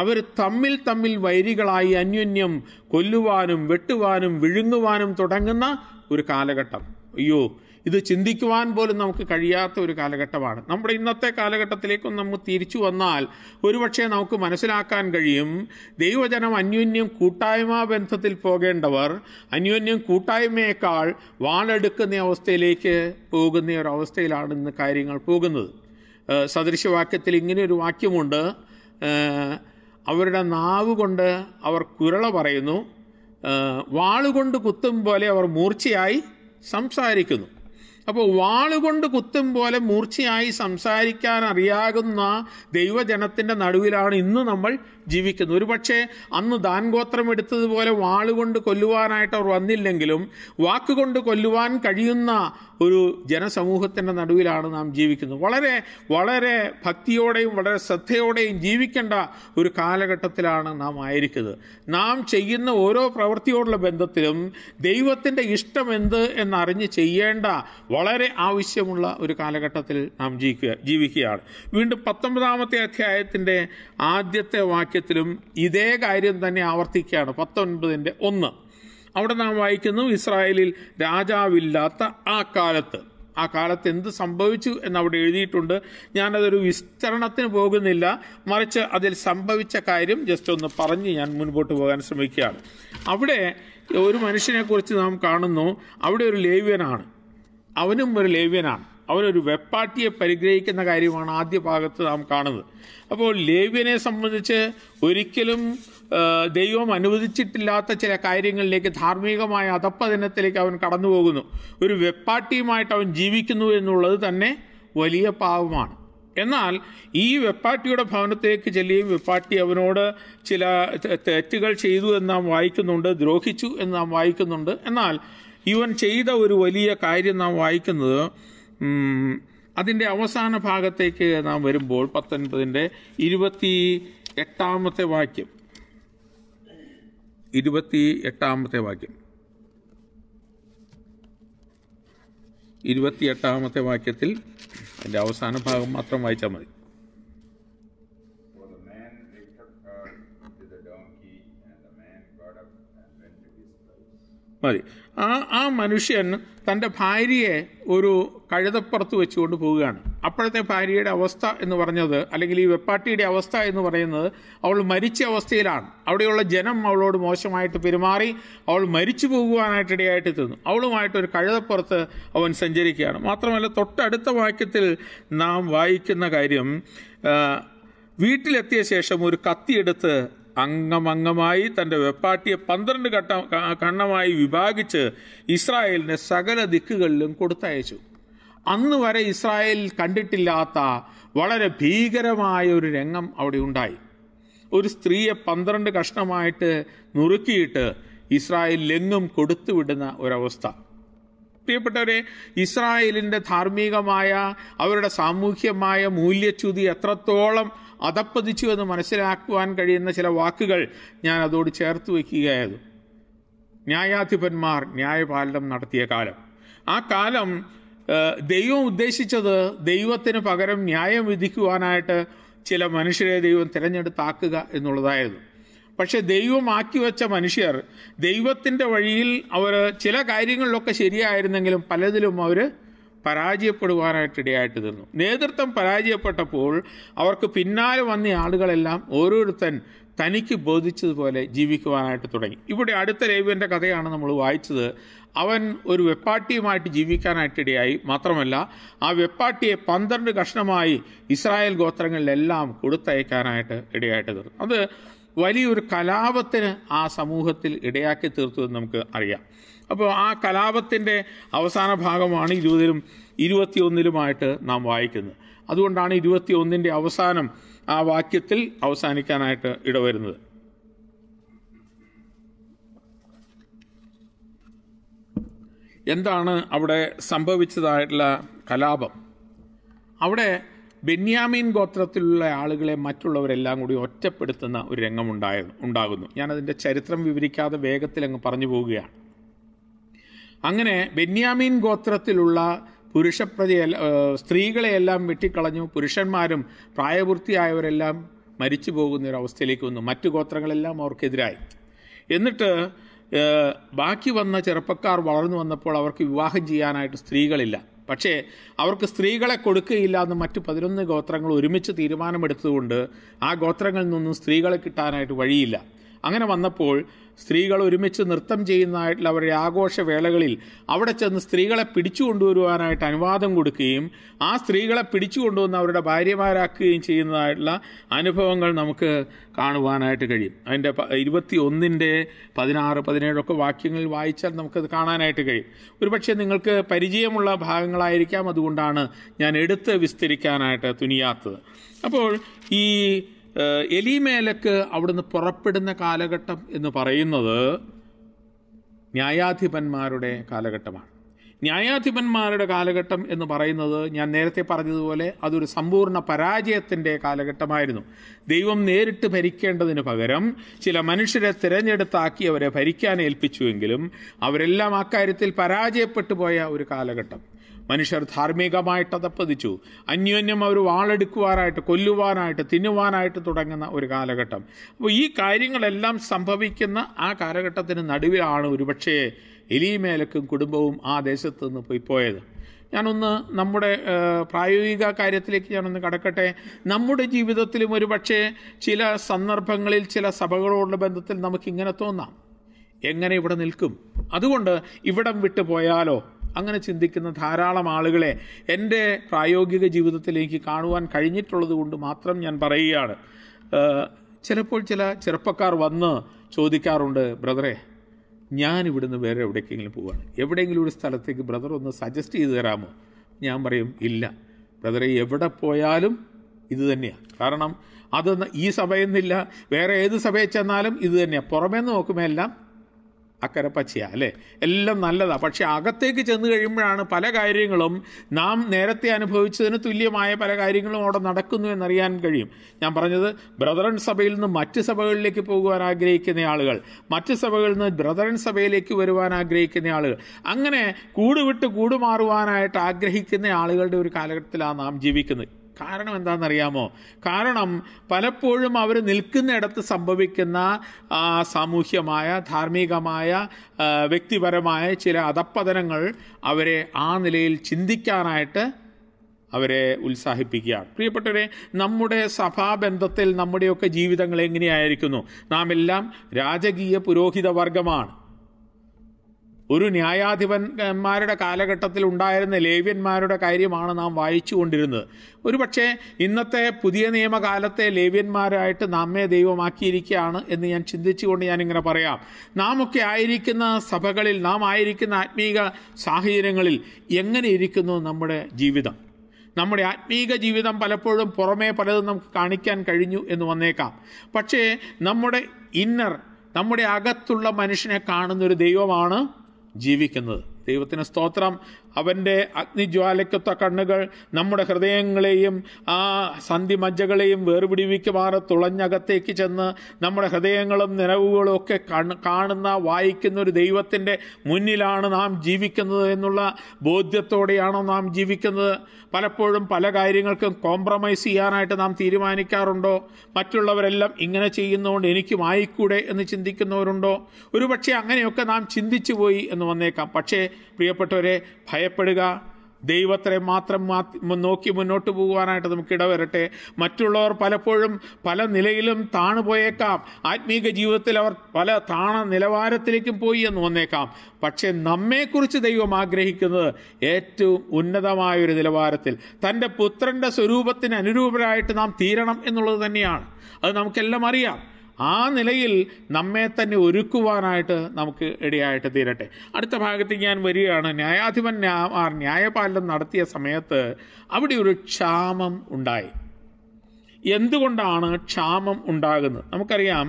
അവർ തമ്മിൽ തമ്മിൽ വൈരികളായി അന്യോന്യം കൊല്ലുവാനും വെട്ടുവാനും വിഴുങ്ങുവാനും തുടങ്ങുന്ന ഒരു കാലഘട്ടം അയ്യോ ഇത് ചിന്തിക്കുവാൻ പോലും നമുക്ക് കഴിയാത്ത ഒരു കാലഘട്ടമാണ് നമ്മുടെ ഇന്നത്തെ കാലഘട്ടത്തിലേക്കും നമ്മൾ തിരിച്ചു വന്നാൽ ഒരുപക്ഷെ നമുക്ക് മനസ്സിലാക്കാൻ കഴിയും ദൈവജനം അന്യോന്യം കൂട്ടായ്മ ബന്ധത്തിൽ പോകേണ്ടവർ അന്യോന്യം കൂട്ടായ്മയേക്കാൾ വാളെടുക്കുന്ന അവസ്ഥയിലേക്ക് പോകുന്ന ഒരു അവസ്ഥയിലാണ് ഇന്ന് കാര്യങ്ങൾ പോകുന്നത് സദൃശവാക്യത്തിൽ ഇങ്ങനെ ഒരു വാക്യമുണ്ട് അവരുടെ നാവ് കൊണ്ട് അവർ കുരള പറയുന്നു വാളുകൊണ്ട് കുത്തും പോലെ അവർ മൂർച്ചയായി സംസാരിക്കുന്നു അപ്പോൾ വാളുകൊണ്ട് കുത്തും പോലെ മൂർച്ചയായി സംസാരിക്കാൻ അറിയാകുന്ന ദൈവജനത്തിൻ്റെ നടുവിലാണ് ഇന്ന് നമ്മൾ ജീവിക്കുന്നു ഒരുപക്ഷെ അന്ന് ദാൻ ഗോത്രം എടുത്തതുപോലെ വാളുകൊണ്ട് കൊല്ലുവാനായിട്ട് അവർ വന്നില്ലെങ്കിലും വാക്കുകൊണ്ട് കൊല്ലുവാൻ കഴിയുന്ന ഒരു ജനസമൂഹത്തിൻ്റെ നടുവിലാണ് നാം ജീവിക്കുന്നത് വളരെ വളരെ ഭക്തിയോടെയും വളരെ ശ്രദ്ധയോടെയും ജീവിക്കേണ്ട ഒരു കാലഘട്ടത്തിലാണ് നാം ആയിരിക്കുന്നത് നാം ചെയ്യുന്ന ഓരോ പ്രവൃത്തിയോടുള്ള ബന്ധത്തിലും ദൈവത്തിൻ്റെ എന്ത് എന്നറിഞ്ഞ് ചെയ്യേണ്ട വളരെ ആവശ്യമുള്ള ഒരു കാലഘട്ടത്തിൽ നാം ജീവിക്കുക ജീവിക്കുകയാണ് വീണ്ടും പത്തൊമ്പതാമത്തെ അധ്യായത്തിൻ്റെ ആദ്യത്തെ വാക്യം വാക്യത്തിലും ഇതേ കാര്യം തന്നെ ആവർത്തിക്കുകയാണ് പത്തൊൻപതിൻ്റെ ഒന്ന് അവിടെ നാം വായിക്കുന്നു ഇസ്രായേലിൽ രാജാവില്ലാത്ത ആ കാലത്ത് ആ കാലത്ത് എന്ത് സംഭവിച്ചു എന്നവിടെ എഴുതിയിട്ടുണ്ട് ഞാനതൊരു വിസ്തരണത്തിന് പോകുന്നില്ല മറിച്ച് അതിൽ സംഭവിച്ച കാര്യം ജസ്റ്റ് ഒന്ന് പറഞ്ഞ് ഞാൻ മുൻപോട്ട് പോകാൻ ശ്രമിക്കുകയാണ് അവിടെ ഒരു മനുഷ്യനെക്കുറിച്ച് നാം കാണുന്നു അവിടെ ഒരു ലേവ്യനാണ് അവനും ഒരു ലേവ്യനാണ് അവനൊരു വെപ്പാട്ടിയെ പരിഗ്രഹിക്കുന്ന കാര്യമാണ് ആദ്യ ഭാഗത്ത് നാം കാണുന്നത് അപ്പോൾ ലേവ്യനെ സംബന്ധിച്ച് ഒരിക്കലും ദൈവം അനുവദിച്ചിട്ടില്ലാത്ത ചില കാര്യങ്ങളിലേക്ക് ധാർമ്മികമായ അധപ്പതനത്തിലേക്ക് അവൻ കടന്നു പോകുന്നു ഒരു വെപ്പാട്ടിയുമായിട്ട് അവൻ ജീവിക്കുന്നു എന്നുള്ളത് തന്നെ വലിയ പാവമാണ് എന്നാൽ ഈ വെപ്പാട്ടിയുടെ ഭവനത്തിലേക്ക് ചെല്ലുകയും വെപ്പാട്ടി അവനോട് ചില തെറ്റുകൾ ചെയ്തു എന്ന് നാം വായിക്കുന്നുണ്ട് ദ്രോഹിച്ചു എന്ന് നാം വായിക്കുന്നുണ്ട് എന്നാൽ ഇവൻ ചെയ്ത ഒരു വലിയ കാര്യം നാം വായിക്കുന്നത് അതിൻ്റെ അവസാന ഭാഗത്തേക്ക് നാം വരുമ്പോൾ പത്തൊൻപതിൻ്റെ ഇരുപത്തി എട്ടാമത്തെ വാക്യം ഇരുപത്തി എട്ടാമത്തെ വാക്യം ഇരുപത്തി എട്ടാമത്തെ വാക്യത്തിൽ അതിൻ്റെ അവസാന ഭാഗം മാത്രം വായിച്ചാൽ മതി മതി ആ ആ മനുഷ്യൻ തൻ്റെ ഭാര്യയെ ഒരു കഴുതപ്പുറത്ത് വെച്ചുകൊണ്ട് പോവുകയാണ് അപ്പോഴത്തെ ഭാര്യയുടെ അവസ്ഥ എന്ന് പറഞ്ഞത് അല്ലെങ്കിൽ ഈ വെപ്പാട്ടിയുടെ അവസ്ഥ എന്ന് പറയുന്നത് അവൾ മരിച്ച അവസ്ഥയിലാണ് അവിടെയുള്ള ജനം അവളോട് മോശമായിട്ട് പെരുമാറി അവൾ മരിച്ചു പോകുവാനായിട്ടിടയായിട്ട് ഇടയായിട്ട് അവളുമായിട്ട് ഒരു കഴുതപ്പുറത്ത് അവൻ സഞ്ചരിക്കുകയാണ് മാത്രമല്ല തൊട്ടടുത്ത വാക്യത്തിൽ നാം വായിക്കുന്ന കാര്യം വീട്ടിലെത്തിയ ശേഷം ഒരു കത്തിയെടുത്ത് അംഗമംഗമായി തൻ്റെ വെപ്പാട്ടിയെ പന്ത്രണ്ട് ഘട്ട കണ്ണമായി വിഭാഗിച്ച് ഇസ്രായേലിനെ സകല ദിക്കുകളിലും കൊടുത്തയച്ചു അന്ന് വരെ ഇസ്രായേൽ കണ്ടിട്ടില്ലാത്ത വളരെ ഭീകരമായ ഒരു രംഗം അവിടെ ഉണ്ടായി ഒരു സ്ത്രീയെ പന്ത്രണ്ട് കഷ്ണമായിട്ട് നുറുക്കിയിട്ട് ഇസ്രായേലിലെങ്ങും കൊടുത്തുവിടുന്ന ഒരവസ്ഥ പ്രിയപ്പെട്ടവരെ ഇസ്രായേലിൻ്റെ ധാർമ്മികമായ അവരുടെ സാമൂഹ്യമായ മൂല്യച്യുതി എത്രത്തോളം അതപ്പതിച്ചു എന്ന് മനസ്സിലാക്കുവാൻ കഴിയുന്ന ചില വാക്കുകൾ ഞാൻ അതോട് ചേർത്ത് വയ്ക്കുകയായത് ന്യായാധിപന്മാർ ന്യായപാലനം നടത്തിയ കാലം ആ കാലം ദൈവം ഉദ്ദേശിച്ചത് ദൈവത്തിന് പകരം ന്യായം വിധിക്കുവാനായിട്ട് ചില മനുഷ്യരെ ദൈവം തിരഞ്ഞെടുത്താക്കുക എന്നുള്ളതായിരുന്നു പക്ഷെ ദൈവം ആക്കി വെച്ച മനുഷ്യർ ദൈവത്തിൻ്റെ വഴിയിൽ അവർ ചില കാര്യങ്ങളിലൊക്കെ ശരിയായിരുന്നെങ്കിലും പലതിലും അവർ പരാജയപ്പെടുവാനായിട്ടിടയായിട്ട് തീർന്നു നേതൃത്വം പരാജയപ്പെട്ടപ്പോൾ അവർക്ക് പിന്നാലെ വന്ന ആളുകളെല്ലാം ഓരോരുത്തൻ തനിക്ക് ബോധിച്ചതുപോലെ ജീവിക്കുവാനായിട്ട് തുടങ്ങി ഇവിടെ അടുത്ത രേവിൻ്റെ കഥയാണ് നമ്മൾ വായിച്ചത് അവൻ ഒരു വെപ്പാട്ടിയുമായിട്ട് ജീവിക്കാനായിട്ടിടയായി മാത്രമല്ല ആ വെപ്പാട്ടിയെ പന്ത്രണ്ട് കഷ്ണമായി ഇസ്രായേൽ ഗോത്രങ്ങളിലെല്ലാം കൊടുത്തയക്കാനായിട്ട് ഇടയായിട്ട് തീർന്നു അത് വലിയൊരു കലാപത്തിന് ആ സമൂഹത്തിൽ ഇടയാക്കി തീർത്തു എന്ന് നമുക്ക് അറിയാം അപ്പോൾ ആ കലാപത്തിൻ്റെ അവസാന ഭാഗമാണ് ഇരുപതിലും ഇരുപത്തിയൊന്നിലുമായിട്ട് നാം വായിക്കുന്നത് അതുകൊണ്ടാണ് ഇരുപത്തിയൊന്നിൻ്റെ അവസാനം ആ വാക്യത്തിൽ അവസാനിക്കാനായിട്ട് ഇടവരുന്നത് എന്താണ് അവിടെ സംഭവിച്ചതായിട്ടുള്ള കലാപം അവിടെ ബെന്യാമീൻ ഗോത്രത്തിലുള്ള ആളുകളെ മറ്റുള്ളവരെല്ലാം കൂടി ഒറ്റപ്പെടുത്തുന്ന ഒരു രംഗമുണ്ടായ ഉണ്ടാകുന്നു ഞാനതിൻ്റെ ചരിത്രം വിവരിക്കാതെ വേഗത്തിൽ അങ്ങ് പറഞ്ഞു പോവുകയാണ് അങ്ങനെ ബെന്യാമീൻ ഗോത്രത്തിലുള്ള പുരുഷപ്രതി സ്ത്രീകളെയെല്ലാം വെട്ടിക്കളഞ്ഞു പുരുഷന്മാരും പ്രായപൂർത്തിയായവരെല്ലാം മരിച്ചു പോകുന്നൊരവസ്ഥയിലേക്ക് ഒരു അവസ്ഥയിലേക്ക് വന്നു മറ്റു ഗോത്രങ്ങളെല്ലാം അവർക്കെതിരായി എന്നിട്ട് ബാക്കി വന്ന ചെറുപ്പക്കാർ വളർന്നു വന്നപ്പോൾ അവർക്ക് വിവാഹം ചെയ്യാനായിട്ട് സ്ത്രീകളില്ല പക്ഷേ അവർക്ക് സ്ത്രീകളെ കൊടുക്കുകയില്ല എന്ന് മറ്റ് പതിനൊന്ന് ഗോത്രങ്ങൾ ഒരുമിച്ച് തീരുമാനമെടുത്തതുകൊണ്ട് ആ ഗോത്രങ്ങളിൽ നിന്നും സ്ത്രീകളെ കിട്ടാനായിട്ട് വഴിയില്ല അങ്ങനെ വന്നപ്പോൾ സ്ത്രീകൾ ഒരുമിച്ച് നൃത്തം ചെയ്യുന്നതായിട്ടുള്ള അവരുടെ ആഘോഷവേളകളിൽ അവിടെ ചെന്ന് സ്ത്രീകളെ പിടിച്ചു കൊണ്ടുവരുവാനായിട്ട് അനുവാദം കൊടുക്കുകയും ആ സ്ത്രീകളെ പിടിച്ചു കൊണ്ടുവന്ന് അവരുടെ ഭാര്യമാരാക്കുകയും ചെയ്യുന്നതായിട്ടുള്ള അനുഭവങ്ങൾ നമുക്ക് കാണുവാനായിട്ട് കഴിയും അതിൻ്റെ ഇരുപത്തി ഒന്നിൻ്റെ പതിനാറ് പതിനേഴൊക്കെ വാക്യങ്ങൾ വായിച്ചാൽ നമുക്കത് കാണാനായിട്ട് കഴിയും ഒരുപക്ഷെ നിങ്ങൾക്ക് പരിചയമുള്ള ഭാഗങ്ങളായിരിക്കാം അതുകൊണ്ടാണ് ഞാൻ എടുത്ത് വിസ്തരിക്കാനായിട്ട് തുനിയാത്തത് അപ്പോൾ ഈ എലിമേലക്ക് അവിടുന്ന് പുറപ്പെടുന്ന കാലഘട്ടം എന്ന് പറയുന്നത് ന്യായാധിപന്മാരുടെ കാലഘട്ടമാണ് ന്യായാധിപന്മാരുടെ കാലഘട്ടം എന്ന് പറയുന്നത് ഞാൻ നേരത്തെ പറഞ്ഞതുപോലെ അതൊരു സമ്പൂർണ്ണ പരാജയത്തിൻ്റെ കാലഘട്ടമായിരുന്നു ദൈവം നേരിട്ട് ഭരിക്കേണ്ടതിന് പകരം ചില മനുഷ്യരെ തിരഞ്ഞെടുത്താക്കി അവരെ ഭരിക്കാൻ ഏൽപ്പിച്ചുവെങ്കിലും അവരെല്ലാം അക്കാര്യത്തിൽ പരാജയപ്പെട്ടു പോയ ഒരു കാലഘട്ടം മനുഷ്യർ ധാർമ്മികമായിട്ട് അതപ്പതിച്ചു അന്യോന്യം അവർ വാളെടുക്കുവാനായിട്ട് കൊല്ലുവാനായിട്ട് തിന്നുവാനായിട്ട് തുടങ്ങുന്ന ഒരു കാലഘട്ടം അപ്പോൾ ഈ കാര്യങ്ങളെല്ലാം സംഭവിക്കുന്ന ആ കാലഘട്ടത്തിന് നടുവിലാണ് ഒരുപക്ഷേ എലിമേലക്കും കുടുംബവും ആ ദേശത്ത് നിന്ന് പോയി പോയത് ഞാനൊന്ന് നമ്മുടെ പ്രായോഗിക കാര്യത്തിലേക്ക് ഞാനൊന്ന് കടക്കട്ടെ നമ്മുടെ ജീവിതത്തിലും ഒരു പക്ഷേ ചില സന്ദർഭങ്ങളിൽ ചില സഭകളോടുള്ള ബന്ധത്തിൽ നമുക്കിങ്ങനെ തോന്നാം എങ്ങനെ ഇവിടെ നിൽക്കും അതുകൊണ്ട് ഇവിടം വിട്ടു പോയാലോ അങ്ങനെ ചിന്തിക്കുന്ന ധാരാളം ആളുകളെ എൻ്റെ പ്രായോഗിക ജീവിതത്തിലേക്ക് കാണുവാൻ കഴിഞ്ഞിട്ടുള്ളത് കൊണ്ട് മാത്രം ഞാൻ പറയുകയാണ് ചിലപ്പോൾ ചില ചെറുപ്പക്കാർ വന്ന് ചോദിക്കാറുണ്ട് ബ്രദറെ ഞാൻ ഇവിടുന്ന് വേറെ എവിടേക്കെങ്കിലും പോവാണ് എവിടെയെങ്കിലും ഒരു സ്ഥലത്തേക്ക് ബ്രദർ ഒന്ന് സജസ്റ്റ് ചെയ്ത് തരാമോ ഞാൻ പറയും ഇല്ല ബ്രദറെ എവിടെ പോയാലും ഇത് തന്നെയാണ് കാരണം അത് ഈ സഭയെന്നില്ല വേറെ ഏത് സഭയിൽ ചെന്നാലും ഇത് തന്നെയാണ് പുറമേ നോക്കുമ്പോൾ എല്ലാം അക്കരെ അല്ലേ എല്ലാം നല്ലതാണ് പക്ഷേ അകത്തേക്ക് ചെന്ന് കഴിയുമ്പോഴാണ് പല കാര്യങ്ങളും നാം നേരത്തെ അനുഭവിച്ചതിന് തുല്യമായ പല കാര്യങ്ങളും അവിടെ നടക്കുന്നു എന്നറിയാൻ കഴിയും ഞാൻ പറഞ്ഞത് ബ്രദറൻ സഭയിൽ നിന്ന് മറ്റ് സഭകളിലേക്ക് പോകുവാൻ ആഗ്രഹിക്കുന്ന ആളുകൾ മറ്റ് സഭകളിൽ നിന്ന് ബ്രദറൻ സഭയിലേക്ക് വരുവാൻ ആഗ്രഹിക്കുന്ന ആളുകൾ അങ്ങനെ കൂടുവിട്ട് കൂടുമാറുവാനായിട്ട് ആഗ്രഹിക്കുന്ന ആളുകളുടെ ഒരു കാലഘട്ടത്തിലാണ് നാം ജീവിക്കുന്നത് കാരണം എന്താണെന്നറിയാമോ കാരണം പലപ്പോഴും അവർ നിൽക്കുന്നിടത്ത് സംഭവിക്കുന്ന സാമൂഹ്യമായ ധാർമ്മികമായ വ്യക്തിപരമായ ചില അധപ്പതനങ്ങൾ അവരെ ആ നിലയിൽ ചിന്തിക്കാനായിട്ട് അവരെ ഉത്സാഹിപ്പിക്കുക പ്രിയപ്പെട്ടവരെ നമ്മുടെ സഭാബന്ധത്തിൽ നമ്മുടെയൊക്കെ ജീവിതങ്ങൾ എങ്ങനെയായിരിക്കുന്നു നാം എല്ലാം രാജകീയ പുരോഹിത വർഗമാണ് ഒരു ന്യായാധിപന്മാരുടെ കാലഘട്ടത്തിൽ ഉണ്ടായിരുന്ന ലേവ്യന്മാരുടെ കാര്യമാണ് നാം വായിച്ചു കൊണ്ടിരുന്നത് പക്ഷേ ഇന്നത്തെ പുതിയ നിയമകാലത്തെ ലേവ്യന്മാരായിട്ട് നമ്മെ ദൈവമാക്കിയിരിക്കുകയാണ് എന്ന് ഞാൻ ചിന്തിച്ചുകൊണ്ട് ഞാനിങ്ങനെ പറയാം നാം ഒക്കെ ആയിരിക്കുന്ന സഭകളിൽ നാം ആയിരിക്കുന്ന ആത്മീക സാഹചര്യങ്ങളിൽ എങ്ങനെ ഇരിക്കുന്നു നമ്മുടെ ജീവിതം നമ്മുടെ ആത്മീക ജീവിതം പലപ്പോഴും പുറമേ പലതും നമുക്ക് കാണിക്കാൻ കഴിഞ്ഞു എന്ന് വന്നേക്കാം പക്ഷേ നമ്മുടെ ഇന്നർ നമ്മുടെ അകത്തുള്ള മനുഷ്യനെ കാണുന്നൊരു ദൈവമാണ് ജീവിക്കുന്നത് ദൈവത്തിന് സ്തോത്രം അവൻ്റെ അഗ്നിജ്വാലയ്ക്കൊത്ത കണ്ണുകൾ നമ്മുടെ ഹൃദയങ്ങളെയും ആ സന്ധിമജ്ജകളെയും വേർപിടിവിക്കുമാറ് തുളഞ്ഞകത്തേക്ക് ചെന്ന് നമ്മുടെ ഹൃദയങ്ങളും നിലവുകളും ഒക്കെ കാണുന്ന വായിക്കുന്ന ഒരു ദൈവത്തിൻ്റെ മുന്നിലാണ് നാം ജീവിക്കുന്നത് എന്നുള്ള ബോധ്യത്തോടെയാണോ നാം ജീവിക്കുന്നത് പലപ്പോഴും പല കാര്യങ്ങൾക്കും കോംപ്രമൈസ് ചെയ്യാനായിട്ട് നാം തീരുമാനിക്കാറുണ്ടോ മറ്റുള്ളവരെല്ലാം ഇങ്ങനെ ചെയ്യുന്നതുകൊണ്ട് എനിക്കും ആയിക്കൂടെ എന്ന് ചിന്തിക്കുന്നവരുണ്ടോ ഒരുപക്ഷെ അങ്ങനെയൊക്കെ നാം ചിന്തിച്ചു പോയി എന്ന് വന്നേക്കാം പക്ഷേ പ്രിയപ്പെട്ടവരെ ഭയ ഭയപ്പെടുക ദൈവത്തെ മാത്രം നോക്കി മുന്നോട്ട് പോകുവാനായിട്ട് നമുക്ക് ഇടവരട്ടെ മറ്റുള്ളവർ പലപ്പോഴും പല നിലയിലും താണുപോയേക്കാം ആത്മീക ജീവിതത്തിൽ അവർ പല താണ നിലവാരത്തിലേക്കും പോയി എന്ന് വന്നേക്കാം പക്ഷേ നമ്മെക്കുറിച്ച് ദൈവം ആഗ്രഹിക്കുന്നത് ഏറ്റവും ഉന്നതമായൊരു നിലവാരത്തിൽ തൻ്റെ പുത്രൻ്റെ സ്വരൂപത്തിന് അനുരൂപരായിട്ട് നാം തീരണം എന്നുള്ളത് തന്നെയാണ് അത് നമുക്കെല്ലാം അറിയാം ആ നിലയിൽ നമ്മെ തന്നെ ഒരുക്കുവാനായിട്ട് നമുക്ക് ഇടയായിട്ട് തീരട്ടെ അടുത്ത ഭാഗത്ത് ഞാൻ വരികയാണ് ന്യായാധിപൻ ന്യായപാലനം നടത്തിയ സമയത്ത് അവിടെ ഒരു ക്ഷാമം ഉണ്ടായി എന്തുകൊണ്ടാണ് ക്ഷാമം ഉണ്ടാകുന്നത് നമുക്കറിയാം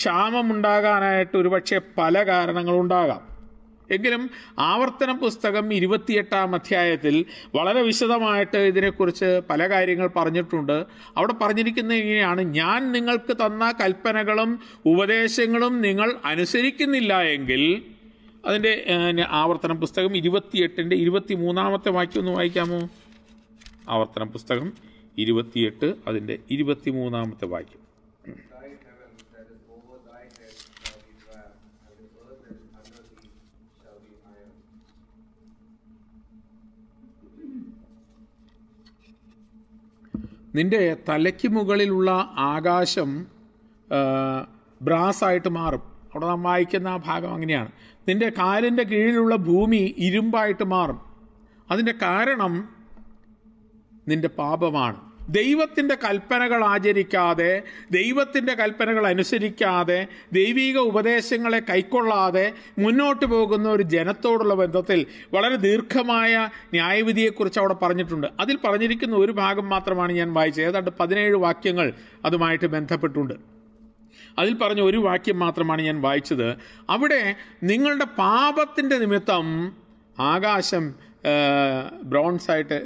ക്ഷാമം ഉണ്ടാകാനായിട്ട് ഒരുപക്ഷെ പല കാരണങ്ങളുണ്ടാകാം എങ്കിലും ആവർത്തന പുസ്തകം ഇരുപത്തിയെട്ടാം അധ്യായത്തിൽ വളരെ വിശദമായിട്ട് ഇതിനെക്കുറിച്ച് പല കാര്യങ്ങൾ പറഞ്ഞിട്ടുണ്ട് അവിടെ പറഞ്ഞിരിക്കുന്ന ഇങ്ങനെയാണ് ഞാൻ നിങ്ങൾക്ക് തന്ന കൽപ്പനകളും ഉപദേശങ്ങളും നിങ്ങൾ അനുസരിക്കുന്നില്ല എങ്കിൽ അതിൻ്റെ ആവർത്തന പുസ്തകം ഇരുപത്തിയെട്ടിൻ്റെ ഇരുപത്തി മൂന്നാമത്തെ വാക്യം ഒന്ന് വായിക്കാമോ ആവർത്തന പുസ്തകം ഇരുപത്തിയെട്ട് അതിൻ്റെ ഇരുപത്തി മൂന്നാമത്തെ വാക്യം നിൻ്റെ തലയ്ക്ക് മുകളിലുള്ള ആകാശം ബ്രാസായിട്ട് മാറും അവിടെ നാം വായിക്കുന്ന ആ ഭാഗം അങ്ങനെയാണ് നിൻ്റെ കാലിൻ്റെ കീഴിലുള്ള ഭൂമി ഇരുമ്പായിട്ട് മാറും അതിൻ്റെ കാരണം നിൻ്റെ പാപമാണ് ദൈവത്തിൻ്റെ കൽപ്പനകൾ ആചരിക്കാതെ ദൈവത്തിൻ്റെ കൽപ്പനകൾ അനുസരിക്കാതെ ദൈവിക ഉപദേശങ്ങളെ കൈക്കൊള്ളാതെ മുന്നോട്ട് പോകുന്ന ഒരു ജനത്തോടുള്ള ബന്ധത്തിൽ വളരെ ദീർഘമായ ന്യായവിധിയെക്കുറിച്ച് അവിടെ പറഞ്ഞിട്ടുണ്ട് അതിൽ പറഞ്ഞിരിക്കുന്ന ഒരു ഭാഗം മാത്രമാണ് ഞാൻ വായിച്ചത് ഏതാണ്ട് പതിനേഴ് വാക്യങ്ങൾ അതുമായിട്ട് ബന്ധപ്പെട്ടുണ്ട് അതിൽ പറഞ്ഞ ഒരു വാക്യം മാത്രമാണ് ഞാൻ വായിച്ചത് അവിടെ നിങ്ങളുടെ പാപത്തിൻ്റെ നിമിത്തം ആകാശം ബ്രോൺസ് ആയിട്ട്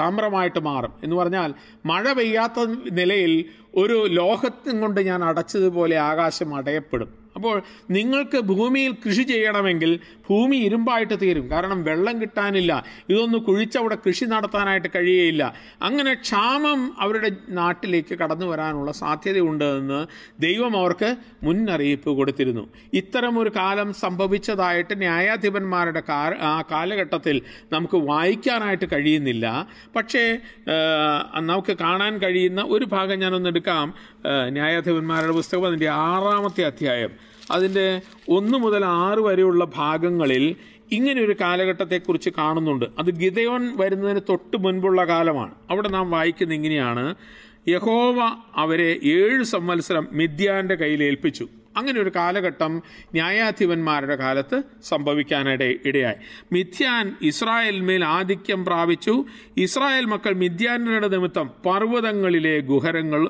താമ്രമായിട്ട് മാറും എന്ന് പറഞ്ഞാൽ മഴ പെയ്യാത്ത നിലയിൽ ഒരു ലോഹത്തും കൊണ്ട് ഞാൻ അടച്ചതുപോലെ ആകാശം അടയപ്പെടും അപ്പോൾ നിങ്ങൾക്ക് ഭൂമിയിൽ കൃഷി ചെയ്യണമെങ്കിൽ ഭൂമി ഇരുമ്പായിട്ട് തീരും കാരണം വെള്ളം കിട്ടാനില്ല ഇതൊന്ന് കുഴിച്ചവിടെ കൃഷി നടത്താനായിട്ട് കഴിയുകയില്ല അങ്ങനെ ക്ഷാമം അവരുടെ നാട്ടിലേക്ക് കടന്നു വരാനുള്ള സാധ്യതയുണ്ട് എന്ന് ദൈവം അവർക്ക് മുന്നറിയിപ്പ് കൊടുത്തിരുന്നു ഇത്തരമൊരു കാലം സംഭവിച്ചതായിട്ട് ന്യായാധിപന്മാരുടെ ആ കാലഘട്ടത്തിൽ നമുക്ക് വായിക്കാനായിട്ട് കഴിയുന്നില്ല പക്ഷേ നമുക്ക് കാണാൻ കഴിയുന്ന ഒരു ഭാഗം ഞാനൊന്ന് എടുക്കാം ന്യായാധിപന്മാരുടെ പുസ്തകം അതിൻ്റെ ആറാമത്തെ അധ്യായം അതിൻ്റെ ഒന്ന് മുതൽ ആറ് വരെയുള്ള ഭാഗങ്ങളിൽ ഇങ്ങനെ ഒരു കാലഘട്ടത്തെക്കുറിച്ച് കാണുന്നുണ്ട് അത് ഗിതയോൻ വരുന്നതിന് തൊട്ട് മുൻപുള്ള കാലമാണ് അവിടെ നാം വായിക്കുന്ന ഇങ്ങനെയാണ് യഹോവ അവരെ ഏഴ് സംവത്സരം മിഥ്യാൻ്റെ കയ്യിൽ ഏൽപ്പിച്ചു അങ്ങനെ ഒരു കാലഘട്ടം ന്യായാധിപന്മാരുടെ കാലത്ത് സംഭവിക്കാനിട ഇടയായി മിഥ്യാൻ ഇസ്രായേലിന്മേൽ ആധിക്യം പ്രാപിച്ചു ഇസ്രായേൽ മക്കൾ മിഥ്യാനരുടെ നിമിത്തം പർവ്വതങ്ങളിലെ ഗുഹരങ്ങൾ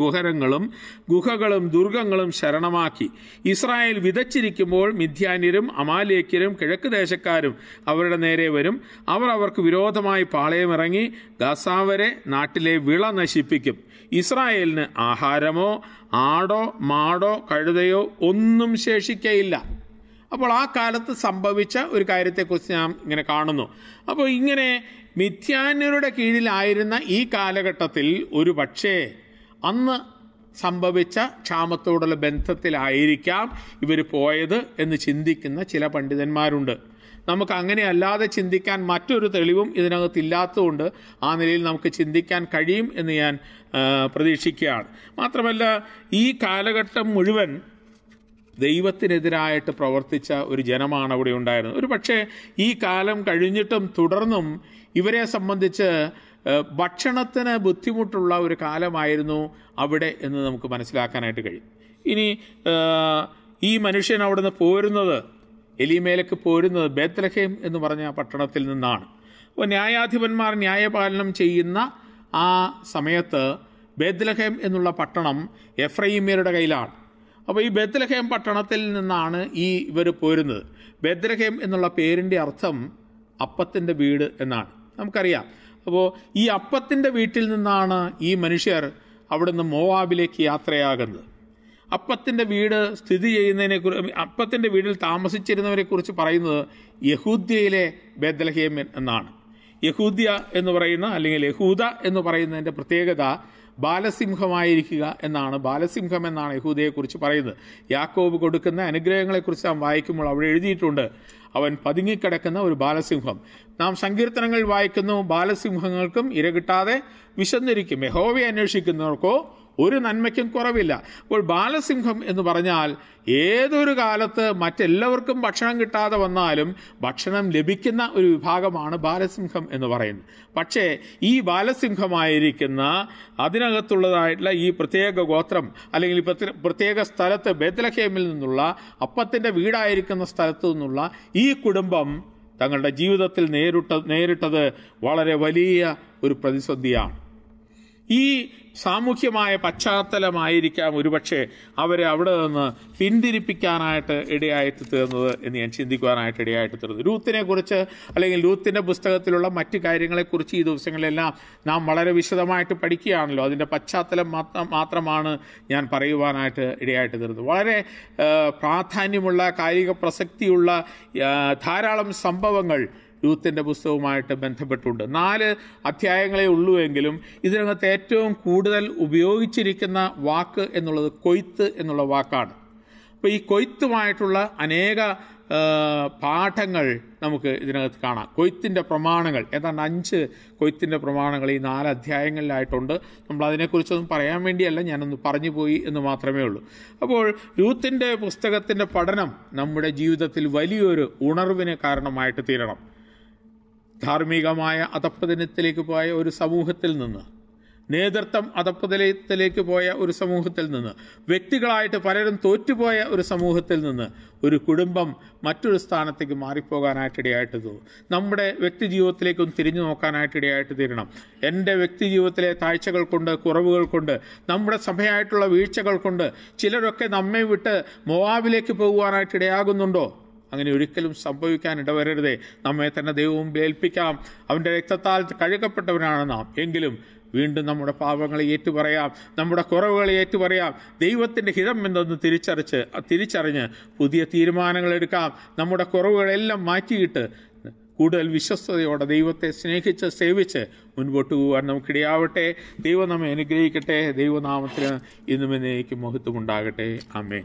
ഗുഹരങ്ങളും ഗുഹകളും ദുർഗങ്ങളും ശരണമാക്കി ഇസ്രായേൽ വിതച്ചിരിക്കുമ്പോൾ മിഥ്യാന്യരും അമാലേക്കരും കിഴക്ക് ദേശക്കാരും അവരുടെ നേരെ വരും അവർ അവർക്ക് വിരോധമായി പാളയമിറങ്ങി ഗസാവരെ നാട്ടിലെ വിള നശിപ്പിക്കും ഇസ്രായേലിന് ആഹാരമോ ആടോ മാടോ കഴുതയോ ഒന്നും ശേഷിക്കയില്ല അപ്പോൾ ആ കാലത്ത് സംഭവിച്ച ഒരു കാര്യത്തെക്കുറിച്ച് ഞാൻ ഇങ്ങനെ കാണുന്നു അപ്പോൾ ഇങ്ങനെ മിഥ്യാന്യരുടെ കീഴിലായിരുന്ന ഈ കാലഘട്ടത്തിൽ ഒരു പക്ഷേ അന്ന് സംഭവിച്ച ക്ഷാമത്തോടുള്ള ബന്ധത്തിലായിരിക്കാം ഇവർ പോയത് എന്ന് ചിന്തിക്കുന്ന ചില പണ്ഡിതന്മാരുണ്ട് നമുക്ക് അങ്ങനെ അല്ലാതെ ചിന്തിക്കാൻ മറ്റൊരു തെളിവും ഇതിനകത്തില്ലാത്തതുകൊണ്ട് ആ നിലയിൽ നമുക്ക് ചിന്തിക്കാൻ കഴിയും എന്ന് ഞാൻ പ്രതീക്ഷിക്കുകയാണ് മാത്രമല്ല ഈ കാലഘട്ടം മുഴുവൻ ദൈവത്തിനെതിരായിട്ട് പ്രവർത്തിച്ച ഒരു ജനമാണ് അവിടെ ഉണ്ടായിരുന്നത് ഒരു പക്ഷേ ഈ കാലം കഴിഞ്ഞിട്ടും തുടർന്നും ഇവരെ സംബന്ധിച്ച് ഭക്ഷണത്തിന് ബുദ്ധിമുട്ടുള്ള ഒരു കാലമായിരുന്നു അവിടെ എന്ന് നമുക്ക് മനസ്സിലാക്കാനായിട്ട് കഴിയും ഇനി ഈ മനുഷ്യൻ നിന്ന് പോരുന്നത് എലിമേലക്ക് പോരുന്നത് ബേത്തലഹേം എന്ന് പറഞ്ഞ പട്ടണത്തിൽ നിന്നാണ് അപ്പോൾ ന്യായാധിപന്മാർ ന്യായപാലനം ചെയ്യുന്ന ആ സമയത്ത് ബേത്തലഹേം എന്നുള്ള പട്ടണം എഫ്രൈമ്യരുടെ കയ്യിലാണ് അപ്പോൾ ഈ ബേത്തലഹേം പട്ടണത്തിൽ നിന്നാണ് ഈ ഇവർ പോരുന്നത് ബേത്തലഹേം എന്നുള്ള പേരിൻ്റെ അർത്ഥം അപ്പത്തിൻ്റെ വീട് എന്നാണ് നമുക്കറിയാം അപ്പോൾ ഈ അപ്പത്തിൻ്റെ വീട്ടിൽ നിന്നാണ് ഈ മനുഷ്യർ അവിടുന്ന് മോവാബിലേക്ക് യാത്രയാകുന്നത് അപ്പത്തിൻ്റെ വീട് സ്ഥിതി ചെയ്യുന്നതിനെ അപ്പത്തിൻ്റെ വീട്ടിൽ താമസിച്ചിരുന്നവരെക്കുറിച്ച് പറയുന്നത് യഹൂദ്യയിലെ ബേദലഹേമൻ എന്നാണ് യഹൂദ്യ എന്ന് പറയുന്ന അല്ലെങ്കിൽ യഹൂദ എന്ന് പറയുന്നതിൻ്റെ പ്രത്യേകത ബാലസിംഹമായിരിക്കുക എന്നാണ് ബാലസിംഹം എന്നാണ് യഹൂദയെക്കുറിച്ച് പറയുന്നത് യാക്കോബ് കൊടുക്കുന്ന അനുഗ്രഹങ്ങളെക്കുറിച്ച് നാം വായിക്കുമ്പോൾ അവിടെ എഴുതിയിട്ടുണ്ട് അവൻ പതുങ്ങിക്കിടക്കുന്ന ഒരു ബാലസിംഹം നാം സങ്കീർത്തനങ്ങൾ വായിക്കുന്നു ബാലസിംഹങ്ങൾക്കും ഇരകിട്ടാതെ വിശന്നിരിക്കും യഹോവയെ അന്വേഷിക്കുന്നവർക്കോ ഒരു നന്മയ്ക്കും കുറവില്ല അപ്പോൾ ബാലസിംഹം എന്ന് പറഞ്ഞാൽ ഏതൊരു കാലത്ത് മറ്റെല്ലാവർക്കും ഭക്ഷണം കിട്ടാതെ വന്നാലും ഭക്ഷണം ലഭിക്കുന്ന ഒരു വിഭാഗമാണ് ബാലസിംഹം എന്ന് പറയുന്നത് പക്ഷേ ഈ ബാലസിംഹമായിരിക്കുന്ന അതിനകത്തുള്ളതായിട്ടുള്ള ഈ പ്രത്യേക ഗോത്രം അല്ലെങ്കിൽ പ്രത്യേക സ്ഥലത്ത് ബേത്തലഹേമിൽ നിന്നുള്ള അപ്പത്തിൻ്റെ വീടായിരിക്കുന്ന സ്ഥലത്തു നിന്നുള്ള ഈ കുടുംബം തങ്ങളുടെ ജീവിതത്തിൽ നേരിട്ട നേരിട്ടത് വളരെ വലിയ ഒരു പ്രതിസന്ധിയാണ് ഈ സാമൂഹ്യമായ പശ്ചാത്തലമായിരിക്കാം ഒരുപക്ഷെ അവരെ അവിടെ നിന്ന് പിന്തിരിപ്പിക്കാനായിട്ട് ഇടയായിട്ട് തീർന്നത് എന്ന് ഞാൻ ചിന്തിക്കുവാനായിട്ട് ഇടയായിട്ട് തീർന്നത് ലൂത്തിനെ കുറിച്ച് അല്ലെങ്കിൽ ലൂത്തിൻ്റെ പുസ്തകത്തിലുള്ള മറ്റു കാര്യങ്ങളെക്കുറിച്ച് ഈ ദിവസങ്ങളിലെല്ലാം നാം വളരെ വിശദമായിട്ട് പഠിക്കുകയാണല്ലോ അതിൻ്റെ പശ്ചാത്തലം മാത്രം മാത്രമാണ് ഞാൻ പറയുവാനായിട്ട് ഇടയായിട്ട് തീർന്നത് വളരെ പ്രാധാന്യമുള്ള കായിക പ്രസക്തിയുള്ള ധാരാളം സംഭവങ്ങൾ യൂത്തിൻ്റെ പുസ്തകവുമായിട്ട് ബന്ധപ്പെട്ടുണ്ട് നാല് അധ്യായങ്ങളെ ഉള്ളൂ എങ്കിലും ഇതിനകത്ത് ഏറ്റവും കൂടുതൽ ഉപയോഗിച്ചിരിക്കുന്ന വാക്ക് എന്നുള്ളത് കൊയ്ത്ത് എന്നുള്ള വാക്കാണ് അപ്പോൾ ഈ കൊയ്ത്തുമായിട്ടുള്ള അനേക പാഠങ്ങൾ നമുക്ക് ഇതിനകത്ത് കാണാം കൊയ്ത്തിൻ്റെ പ്രമാണങ്ങൾ ഏതാണ്ട് അഞ്ച് കൊയ്ത്തിൻ്റെ പ്രമാണങ്ങൾ ഈ നാല് അധ്യായങ്ങളിലായിട്ടുണ്ട് നമ്മൾ അതിനെക്കുറിച്ചൊന്നും പറയാൻ വേണ്ടിയല്ല ഞാനൊന്ന് പറഞ്ഞു പോയി എന്ന് മാത്രമേ ഉള്ളൂ അപ്പോൾ യൂത്തിൻ്റെ പുസ്തകത്തിൻ്റെ പഠനം നമ്മുടെ ജീവിതത്തിൽ വലിയൊരു ഉണർവിന് കാരണമായിട്ട് തീരണം ധാർമ്മികമായ അധപ്പതനത്തിലേക്ക് പോയ ഒരു സമൂഹത്തിൽ നിന്ന് നേതൃത്വം അധപ്പതനത്തിലേക്ക് പോയ ഒരു സമൂഹത്തിൽ നിന്ന് വ്യക്തികളായിട്ട് പലരും തോറ്റുപോയ ഒരു സമൂഹത്തിൽ നിന്ന് ഒരു കുടുംബം മറ്റൊരു സ്ഥാനത്തേക്ക് മാറിപ്പോകാനായിട്ടിടയായിട്ട് തോന്നും നമ്മുടെ വ്യക്തി ജീവിതത്തിലേക്കും തിരിഞ്ഞു നോക്കാനായിട്ടിടയായിട്ട് തീരണം എൻ്റെ വ്യക്തി ജീവിതത്തിലെ താഴ്ചകൾ കൊണ്ട് കുറവുകൾ കൊണ്ട് നമ്മുടെ സഭയായിട്ടുള്ള വീഴ്ചകൾ കൊണ്ട് ചിലരൊക്കെ നമ്മെ വിട്ട് മോവാവിലേക്ക് പോകുവാനായിട്ടിടയാകുന്നുണ്ടോ അങ്ങനെ ഒരിക്കലും സംഭവിക്കാൻ ഇടവരരുതേ നമ്മെ തന്നെ ദൈവവും ഏൽപ്പിക്കാം അവൻ്റെ രക്തത്താൽ കഴുകപ്പെട്ടവരാണ് നാം എങ്കിലും വീണ്ടും നമ്മുടെ പാപങ്ങളെ ഏറ്റുപറയാം നമ്മുടെ കുറവുകളെ ഏറ്റുപറയാം ദൈവത്തിൻ്റെ ഹിതം എന്തെന്ന് തിരിച്ചറിച്ച് തിരിച്ചറിഞ്ഞ് പുതിയ തീരുമാനങ്ങൾ എടുക്കാം നമ്മുടെ കുറവുകളെല്ലാം മാറ്റിയിട്ട് കൂടുതൽ വിശ്വസ്തയോടെ ദൈവത്തെ സ്നേഹിച്ച് സേവിച്ച് മുൻപോട്ട് പോകാൻ നമുക്കിടയാവട്ടെ ദൈവം നമ്മെ അനുഗ്രഹിക്കട്ടെ ദൈവനാമത്തിന് ഇന്നും എന്നേക്കും മഹത്വമുണ്ടാകട്ടെ അമ്മേ